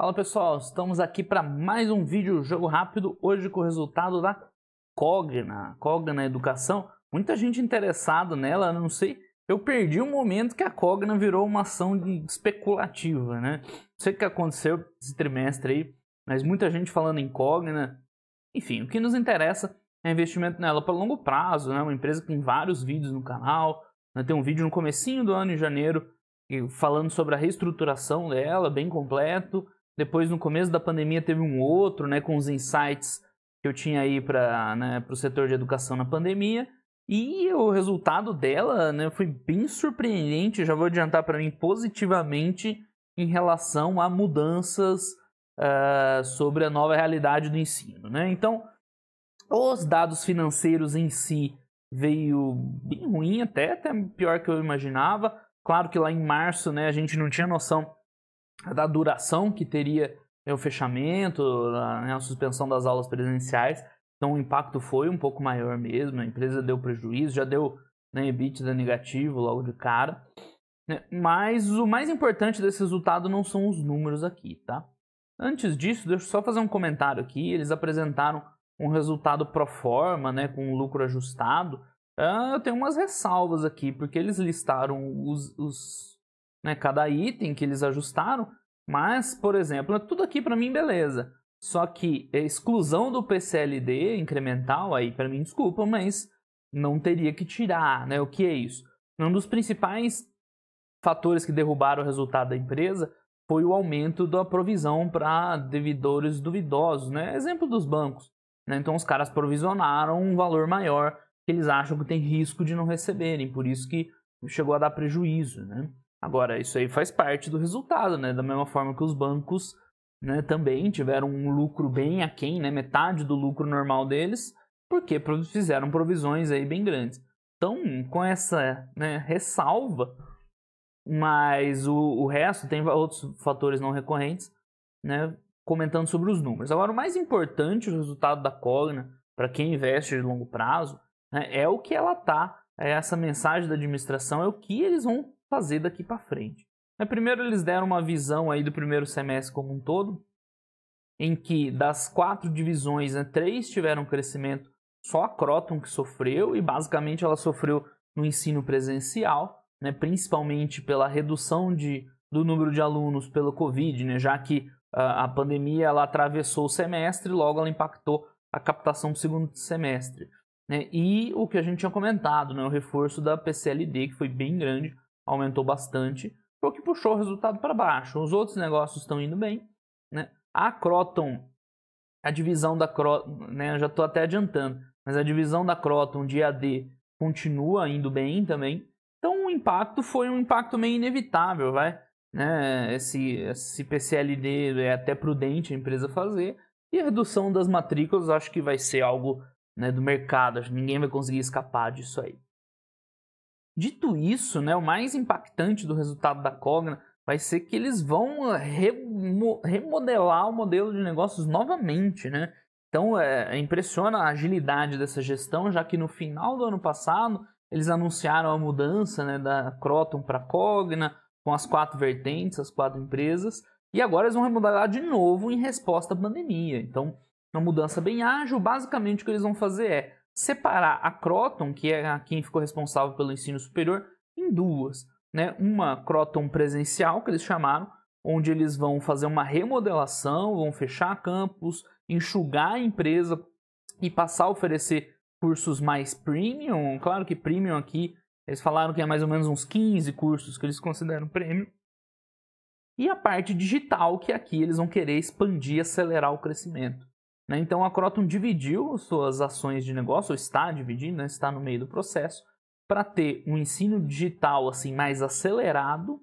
Fala pessoal, estamos aqui para mais um vídeo Jogo Rápido, hoje com o resultado da Cogna, Cogna Educação. Muita gente interessada nela, não sei, eu perdi o um momento que a Cogna virou uma ação especulativa, né? Não sei o que aconteceu esse trimestre aí, mas muita gente falando em Cogna. Enfim, o que nos interessa é investimento nela para longo prazo, né? Uma empresa que tem vários vídeos no canal, né? tem um vídeo no comecinho do ano, em janeiro, falando sobre a reestruturação dela, bem completo, depois, no começo da pandemia, teve um outro, né, com os insights que eu tinha aí para né, o setor de educação na pandemia. E o resultado dela né, foi bem surpreendente, já vou adiantar para mim positivamente em relação a mudanças uh, sobre a nova realidade do ensino. Né? Então, os dados financeiros em si veio bem ruim até, até pior que eu imaginava. Claro que lá em março né, a gente não tinha noção da duração que teria né, o fechamento, a, né, a suspensão das aulas presenciais. Então o impacto foi um pouco maior mesmo, a empresa deu prejuízo, já deu né, EBITDA negativo logo de cara. Né. Mas o mais importante desse resultado não são os números aqui, tá? Antes disso, deixa eu só fazer um comentário aqui. Eles apresentaram um resultado pro forma, né, com lucro ajustado. Ah, eu tenho umas ressalvas aqui, porque eles listaram os, os né, cada item que eles ajustaram, mas, por exemplo, tudo aqui para mim beleza. Só que a exclusão do PCLD incremental aí para mim, desculpa, mas não teria que tirar, né? O que é isso? Um dos principais fatores que derrubaram o resultado da empresa foi o aumento da provisão para devedores duvidosos, né? Exemplo dos bancos. Né? Então os caras provisionaram um valor maior que eles acham que tem risco de não receberem, por isso que chegou a dar prejuízo, né? Agora, isso aí faz parte do resultado, né? Da mesma forma que os bancos né, também tiveram um lucro bem aquém, né? Metade do lucro normal deles, porque fizeram provisões aí bem grandes. Então, com essa né, ressalva, mas o, o resto tem outros fatores não recorrentes, né? Comentando sobre os números. Agora, o mais importante, o resultado da Cogna, para quem investe de longo prazo, né, é o que ela tá, é essa mensagem da administração, é o que eles vão fazer daqui para frente. Primeiro, eles deram uma visão aí do primeiro semestre como um todo, em que das quatro divisões, né, três tiveram crescimento, só a Croton que sofreu, e basicamente ela sofreu no ensino presencial, né, principalmente pela redução de, do número de alunos pelo Covid, né, já que a, ah, a pandemia ela atravessou o semestre, logo ela impactou a captação do segundo semestre. Né, e o que a gente tinha comentado, né, o reforço da PCLD, que foi bem grande, aumentou bastante, o que puxou o resultado para baixo. Os outros negócios estão indo bem. Né? A Croton, a divisão da Croton, né, já estou até adiantando, mas a divisão da Croton de AD continua indo bem também. Então o impacto foi um impacto meio inevitável, vai. Né? Esse, esse PCLD é até prudente a empresa fazer. E a redução das matrículas acho que vai ser algo né, do mercado. Acho que ninguém vai conseguir escapar disso aí. Dito isso, né, o mais impactante do resultado da Cogna vai ser que eles vão eh, remodelar o modelo de negócios novamente, né? Então é, impressiona a agilidade dessa gestão, já que no final do ano passado eles anunciaram a mudança né, da Croton para Cogna, com as quatro vertentes, as quatro empresas, e agora eles vão remodelar de novo em resposta à pandemia. Então, uma mudança bem ágil. Basicamente, o que eles vão fazer é separar a Croton, que é quem ficou responsável pelo ensino superior, em duas. Né? Uma Croton presencial, que eles chamaram, onde eles vão fazer uma remodelação, vão fechar campus, enxugar a empresa e passar a oferecer cursos mais premium. Claro que premium aqui, eles falaram que é mais ou menos uns 15 cursos que eles consideram premium. E a parte digital, que é aqui eles vão querer expandir, acelerar o crescimento. Né? Então a Croton dividiu suas ações de negócio, ou está dividindo, né? está no meio do processo, para ter um ensino digital assim mais acelerado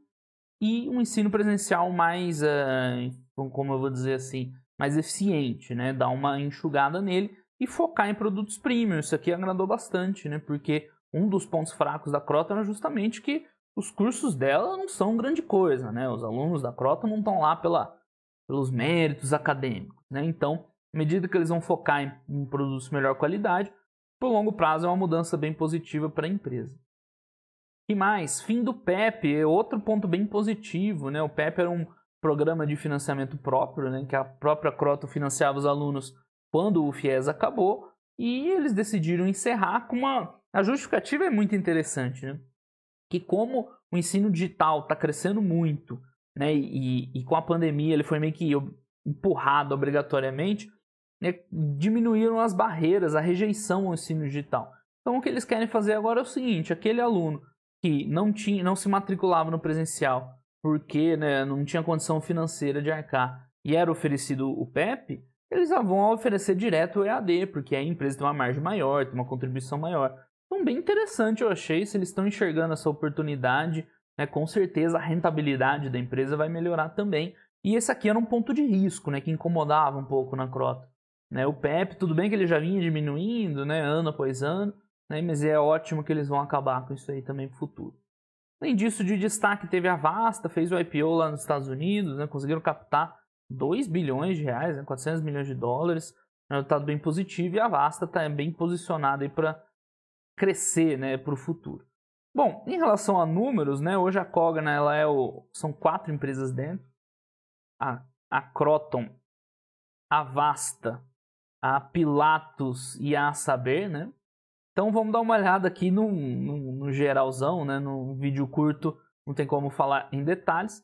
e um ensino presencial mais, uh, como eu vou dizer assim, mais eficiente, né? dar uma enxugada nele e focar em produtos premium. Isso aqui agradou bastante, né? porque um dos pontos fracos da Croton é justamente que os cursos dela não são grande coisa, né? Os alunos da Croton não estão lá pela, pelos méritos acadêmicos, né? Então, à medida que eles vão focar em, em produtos de melhor qualidade, por longo prazo é uma mudança bem positiva para a empresa. E mais, fim do PEP é outro ponto bem positivo. Né? O PEP era um programa de financiamento próprio, né? que a própria Croto financiava os alunos quando o FIES acabou, e eles decidiram encerrar com uma. A justificativa é muito interessante, né? que como o ensino digital está crescendo muito, né? E, e, com a pandemia ele foi meio que empurrado obrigatoriamente, né, diminuíram as barreiras, a rejeição ao ensino digital. Então, o que eles querem fazer agora é o seguinte: aquele aluno que não, tinha, não se matriculava no presencial porque né, não tinha condição financeira de arcar e era oferecido o PEP, eles ah, vão oferecer direto o EAD, porque a empresa tem uma margem maior, tem uma contribuição maior. Então, bem interessante, eu achei. Se eles estão enxergando essa oportunidade, né, com certeza a rentabilidade da empresa vai melhorar também. E esse aqui era um ponto de risco né, que incomodava um pouco na Crota. Né? O PEP, tudo bem que ele já vinha diminuindo, né? ano após ano, né? mas é ótimo que eles vão acabar com isso aí também para futuro. Além disso, de destaque teve a Vasta, fez o IPO lá nos Estados Unidos, né? conseguiram captar 2 bilhões de reais, né? 400 milhões de dólares, é um resultado bem positivo, e a Vasta está bem posicionada para crescer né? para o futuro. Bom, em relação a números, né? hoje a Cogna ela é o... são quatro empresas dentro, a, a Croton, a Vasta, a Pilatos e a Saber, né? Então vamos dar uma olhada aqui no, no, no geralzão, né? Num vídeo curto, não tem como falar em detalhes,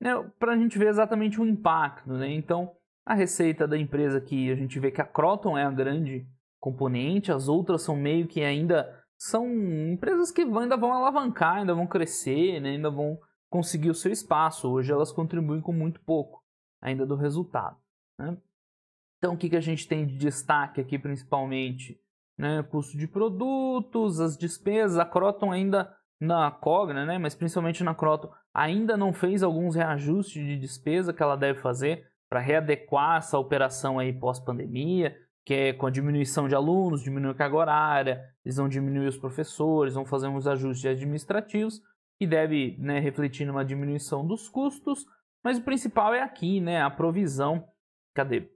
né? Para a gente ver exatamente o impacto, né? Então a receita da empresa que a gente vê que a Croton é a grande componente, as outras são meio que ainda são empresas que ainda vão alavancar, ainda vão crescer, né? ainda vão conseguir o seu espaço. Hoje elas contribuem com muito pouco ainda do resultado. Né? Então, o que, que a gente tem de destaque aqui, principalmente? Né? Custo de produtos, as despesas. A Croton ainda, na Cogna, né? mas principalmente na Croton, ainda não fez alguns reajustes de despesa que ela deve fazer para readequar essa operação aí pós-pandemia, que é com a diminuição de alunos, diminui a carga horária, eles vão diminuir os professores, vão fazer uns ajustes administrativos e deve né, refletir numa diminuição dos custos, mas o principal é aqui, né, a provisão. Cadê?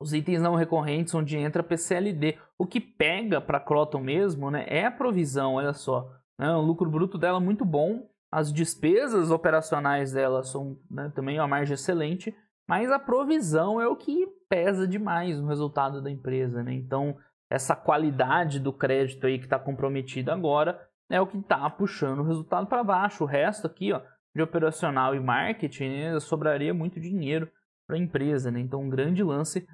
os itens não recorrentes onde entra PCLD. O que pega para a Croton mesmo né, é a provisão, olha só. Né, o lucro bruto dela é muito bom, as despesas operacionais dela são né, também uma margem excelente, mas a provisão é o que pesa demais no resultado da empresa. Né? Então, essa qualidade do crédito aí que está comprometida agora é o que está puxando o resultado para baixo. O resto aqui ó, de operacional e marketing né, sobraria muito dinheiro para a empresa. Né? Então, um grande lance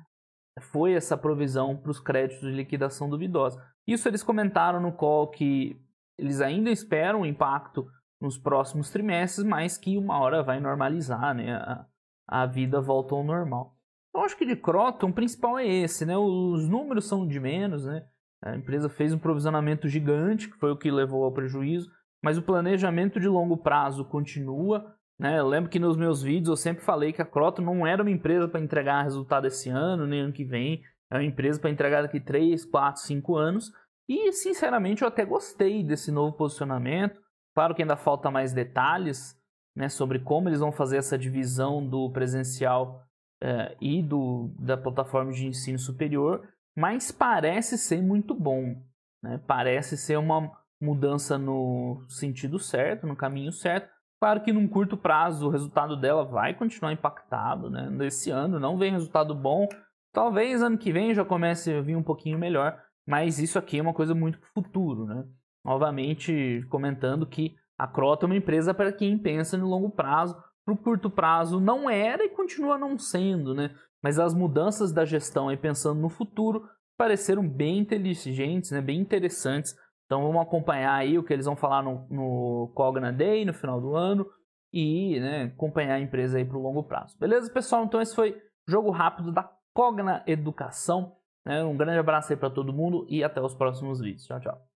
foi essa provisão para os créditos de liquidação duvidosa. Isso eles comentaram no call que eles ainda esperam um impacto nos próximos trimestres, mas que uma hora vai normalizar, né? A, a vida volta ao normal. Eu então, acho que de Croton, o principal é esse, né? Os números são de menos, né? A empresa fez um provisionamento gigante, que foi o que levou ao prejuízo, mas o planejamento de longo prazo continua. Né? Eu lembro que nos meus vídeos eu sempre falei que a Croto não era uma empresa para entregar resultado esse ano, nem ano que vem. É uma empresa para entregar daqui 3, 4, 5 anos. E, sinceramente, eu até gostei desse novo posicionamento. Claro que ainda falta mais detalhes né, sobre como eles vão fazer essa divisão do presencial eh, e do, da plataforma de ensino superior, mas parece ser muito bom. Né? Parece ser uma mudança no sentido certo, no caminho certo, Claro que num curto prazo o resultado dela vai continuar impactado, né? Nesse ano não vem resultado bom. Talvez ano que vem já comece a vir um pouquinho melhor, mas isso aqui é uma coisa muito futuro, né? Novamente comentando que a Crota é uma empresa para quem pensa no longo prazo, para o curto prazo não era e continua não sendo, né? Mas as mudanças da gestão aí pensando no futuro pareceram bem inteligentes, né? Bem interessantes então vamos acompanhar aí o que eles vão falar no, no Cogna Day no final do ano e né, acompanhar a empresa aí para o longo prazo. Beleza, pessoal? Então esse foi o jogo rápido da Cogna Educação. Né? Um grande abraço aí para todo mundo e até os próximos vídeos. Tchau, tchau.